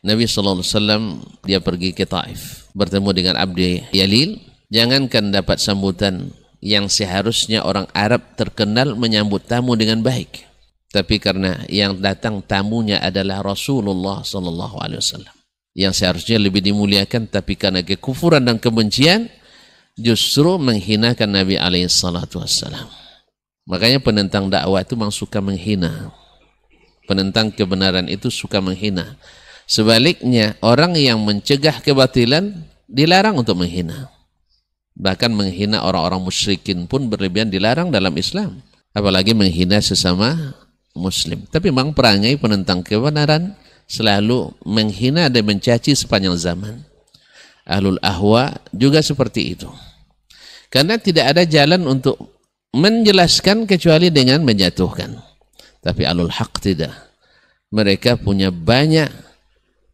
Nabi Shallallahu Alaihi Wasallam dia pergi ke Taif bertemu dengan Abdi Yalil jangankan dapat sambutan yang seharusnya orang Arab terkenal menyambut tamu dengan baik tapi karena yang datang tamunya adalah Rasulullah Shallallahu Alaihi Wasallam yang seharusnya lebih dimuliakan tapi karena kekufuran dan kebencian justru menghinakan Nabi alaihi salatu Makanya penentang dakwah itu memang suka menghina. Penentang kebenaran itu suka menghina. Sebaliknya, orang yang mencegah kebatilan dilarang untuk menghina. Bahkan menghina orang-orang musyrikin pun berlebihan dilarang dalam Islam. Apalagi menghina sesama muslim. Tapi memang perangai penentang kebenaran selalu menghina dan mencaci sepanjang zaman. Ahlul ahwa juga seperti itu. Karena tidak ada jalan untuk menjelaskan kecuali dengan menjatuhkan. Tapi alul haq tidak. Mereka punya banyak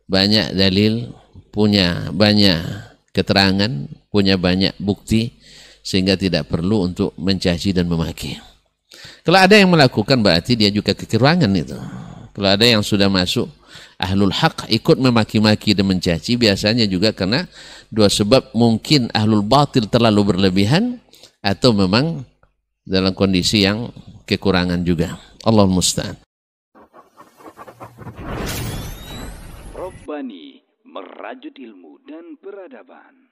banyak dalil, punya banyak keterangan, punya banyak bukti sehingga tidak perlu untuk mencaci dan memaki. Kalau ada yang melakukan berarti dia juga kekurangan itu. Kalau ada yang sudah masuk ahlul hak ikut memaki-maki dan mencaci biasanya juga karena dua sebab mungkin ahlul batil terlalu berlebihan atau memang dalam kondisi yang kekurangan juga. Allah musta'an. Robbani, merajut ilmu dan peradaban.